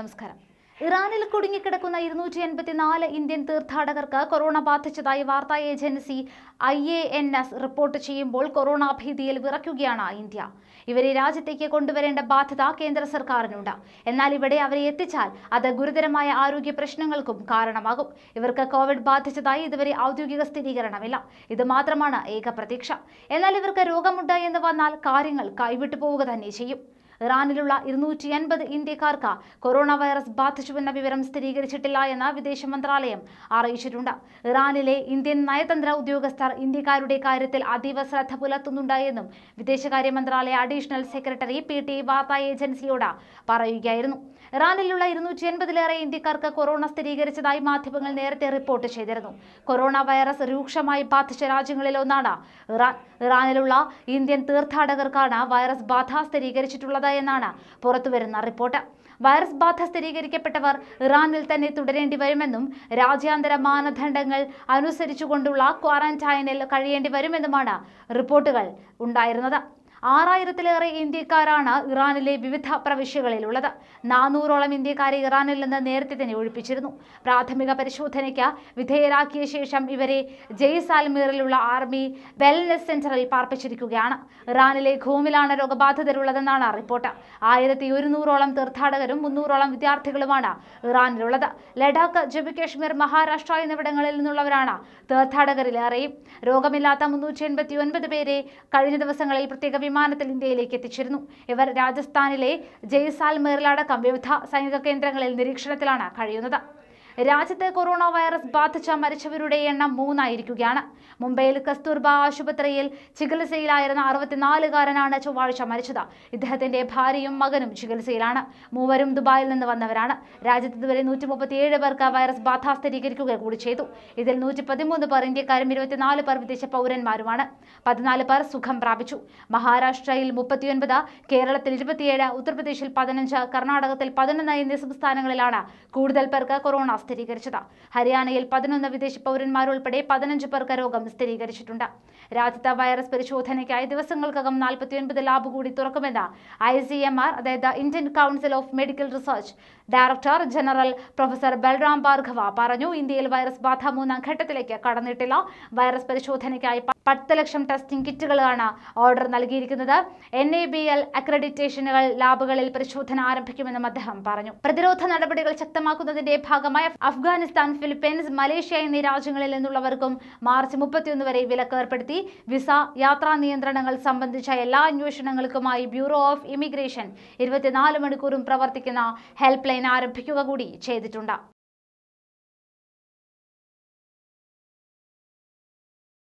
നമസ്കാരം ഇറാനിൽ കുടുങ്ങിക്കിടക്കുന്ന ഇരുന്നൂറ്റി എൺപത്തിനാല് ഇന്ത്യൻ തീർത്ഥാടകർക്ക് കൊറോണ ബാധിച്ചതായി വാർത്താ agency I A N S report ചെയ്യുമ്പോൾ കൊറോണ ഭീതിയിൽ വിറയ്ക്കുകയാണ് ഇന്ത്യ ഇവരെ രാജ്യത്തേക്ക് കൊണ്ടുവരേണ്ട ബാധ്യത കേന്ദ്ര സർക്കാരിനുണ്ട് എന്നാൽ ഇവിടെ അവരെ എത്തിച്ചാൽ അത് ഗുരുതരമായ ആരോഗ്യ പ്രശ്നങ്ങൾക്കും കാരണമാകും ഇവർക്ക് കോവിഡ് ബാധിച്ചതായി ഇതുവരെ ഔദ്യോഗിക സ്ഥിരീകരണമില്ല ഇത് മാത്രമാണ് ഏക പ്രതീക്ഷ എന്നാൽ ഇവർക്ക് രോഗമുണ്ട് എന്ന് വന്നാൽ കാര്യങ്ങൾ കൈവിട്ടു പോവുക തന്നെ ചെയ്യും ഇറാനിലുള്ള ഇരുന്നൂറ്റി എൺപത് ഇന്ത്യക്കാർക്ക് കൊറോണ വൈറസ് ബാധിച്ചുവെന്ന വിവരം സ്ഥിരീകരിച്ചിട്ടില്ല എന്ന് വിദേശ മന്ത്രാലയം അറിയിച്ചിട്ടുണ്ട് ഇറാനിലെ ഇന്ത്യൻ നയതന്ത്ര ഉദ്യോഗസ്ഥർ ഇന്ത്യക്കാരുടെ കാര്യത്തിൽ അതീവ ശ്രദ്ധ പുലർത്തുന്നുണ്ടായെന്നും വിദേശകാര്യ മന്ത്രാലയ അഡീഷണൽ സെക്രട്ടറി പി ടി വാർത്താ ഏജൻസിയോട് പറയുകയായിരുന്നു ഇറാനിലുള്ള ഇരുന്നൂറ്റി എൺപതിലേറെ ഇന്ത്യക്കാർക്ക് കൊറോണ സ്ഥിരീകരിച്ചതായി മാധ്യമങ്ങൾ നേരത്തെ റിപ്പോർട്ട് ചെയ്തിരുന്നു കൊറോണ വൈറസ് രൂക്ഷമായി ബാധിച്ച രാജ്യങ്ങളിൽ ഒന്നാണ് ഇറാൻ ഇറാനിലുള്ള ഇന്ത്യൻ തീർത്ഥാടകർക്കാണ് വൈറസ് ബാധ സ്ഥിരീകരിച്ചിട്ടുള്ളത് എന്നാണ് പുറത്തുവരുന്ന റിപ്പോർട്ട് വൈറസ് ബാധ സ്ഥിരീകരിക്കപ്പെട്ടവർ ഇറാനിൽ തന്നെ തുടരേണ്ടി വരുമെന്നും രാജ്യാന്തര മാനദണ്ഡങ്ങൾ അനുസരിച്ചുകൊണ്ടുള്ള ക്വാറന്റൈനിൽ കഴിയേണ്ടി വരുമെന്നുമാണ് റിപ്പോർട്ടുകൾ ഉണ്ടായിരുന്നത് ആറായിരത്തിലേറെ ഇന്ത്യക്കാരാണ് ഇറാനിലെ വിവിധ പ്രവിശ്യകളിലുള്ളത് നാനൂറോളം ഇന്ത്യക്കാരെ ഇറാനിൽ നിന്ന് നേരത്തെ തന്നെ ഒഴിപ്പിച്ചിരുന്നു പ്രാഥമിക പരിശോധനയ്ക്ക് വിധേയരാക്കിയ ശേഷം ഇവരെ ജയ്സാൽമീറിലുള്ള ആർമി വെൽനസ് സെന്ററിൽ പാർപ്പിച്ചിരിക്കുകയാണ് ഇറാനിലെ ഖൂമിലാണ് രോഗബാധിതരുള്ളതെന്നാണ് റിപ്പോർട്ട് ആയിരത്തി ഒരുന്നൂറോളം തീർത്ഥാടകരും മുന്നൂറോളം വിദ്യാർത്ഥികളുമാണ് ഇറാനിലുള്ളത് ലഡാക്ക് ജമ്മു കാശ്മീർ മഹാരാഷ്ട്ര എന്നിവിടങ്ങളിൽ നിന്നുള്ളവരാണ് തീർത്ഥാടകരിലേറെയും രോഗമില്ലാത്ത മുന്നൂറ്റി പേരെ കഴിഞ്ഞ ദിവസങ്ങളിൽ പ്രത്യേക വിമാനത്തിൽ ഇന്ത്യയിലേക്ക് എത്തിച്ചിരുന്നു ഇവർ രാജസ്ഥാനിലെ ജയ്സാൽമേറിലടക്കം വിവിധ സൈനിക കേന്ദ്രങ്ങളിൽ നിരീക്ഷണത്തിലാണ് കഴിയുന്നത് രാജ്യത്ത് കൊറോണ വൈറസ് ബാധിച്ച മരിച്ചവരുടെ എണ്ണം മൂന്നായിരിക്കുകയാണ് മുംബൈയിൽ കസ്തൂർബ ആശുപത്രിയിൽ ചികിത്സയിലായിരുന്ന അറുപത്തിനാലുകാരനാണ് ചൊവ്വാഴ്ച മരിച്ചത് ഇദ്ദേഹത്തിന്റെ ഭാര്യയും മകനും ചികിത്സയിലാണ് മൂവരും ദുബായിൽ നിന്ന് വന്നവരാണ് രാജ്യത്ത് ഇതുവരെ നൂറ്റി മുപ്പത്തിയേഴ് പേർക്ക് വൈറസ് ബാധ സ്ഥിരീകരിക്കുക കൂടി ചെയ്തു ഇതിൽ നൂറ്റി പതിമൂന്ന് പേർ ഇന്ത്യക്കാരും ഇരുപത്തിനാല് പേർ വിദേശ പൗരന്മാരുമാണ് പതിനാല് പേർ സുഖം പ്രാപിച്ചു മഹാരാഷ്ട്രയിൽ മുപ്പത്തിയൊൻപത് കേരളത്തിൽ ഇരുപത്തിയേഴ് ഉത്തർപ്രദേശിൽ പതിനഞ്ച് കർണാടകത്തിൽ പതിനൊന്ന് എന്നീ സംസ്ഥാനങ്ങളിലാണ് കൂടുതൽ പേർക്ക് കൊറോണ സ്ഥിരീകരിച്ചത് ഹരിയാനയിൽ പതിനൊന്ന് വിദേശ പൗരന്മാരുൾപ്പെടെ പതിനഞ്ച് പേർക്ക് രോഗം സ്ഥിരീകരിച്ചിട്ടുണ്ട് രാജ്യത്ത് വൈറസ് പരിശോധനയ്ക്കായി ദിവസങ്ങൾക്കകം നാൽപ്പത്തിയൊൻപത് ലാബ് കൂടി തുറക്കുമെന്ന് ഐ സി എം ആർ അതായത് Indian council of medical research director general professor Balram Bhargava പറഞ്ഞു ഇന്ത്യയിൽ വൈറസ് ബാധ മൂന്നാം ഘട്ടത്തിലേക്ക് കടന്നിട്ടില്ല വൈറസ് പരിശോധനയ്ക്കായി പത്ത് ലക്ഷം ടെസ്റ്റിംഗ് കിറ്റുകളാണ് ഓർഡർ നൽകിയിരിക്കുന്നത് എൻ എ ബി എൽ അക്രഡിറ്റേഷനുകൾ ലാബുകളിൽ പരിശോധന ആരംഭിക്കുമെന്നും അദ്ദേഹം പറഞ്ഞു പ്രതിരോധ നടപടികൾ ശക്തമാക്കുന്നതിന്റെ ഭാഗമായി അഫ്ഗാനിസ്ഥാൻ ഫിലിപ്പീൻസ് മലേഷ്യ എന്നീ രാജ്യങ്ങളിൽ നിന്നുള്ളവർക്കും മാർച്ച് മുപ്പത്തിയൊന്ന് വരെ വിലക്ക് ഏർപ്പെടുത്തി വിസ യാത്രാ നിയന്ത്രണങ്ങൾ സംബന്ധിച്ച എല്ലാ അന്വേഷണങ്ങൾക്കുമായി ബ്യൂറോ ഓഫ് ഇമിഗ്രേഷൻ ഇരുപത്തിനാല് മണിക്കൂറും പ്രവർത്തിക്കുന്ന ഹെൽപ്പ് ലൈൻ ആരംഭിക്കുക കൂടി ചെയ്തിട്ടുണ്ട്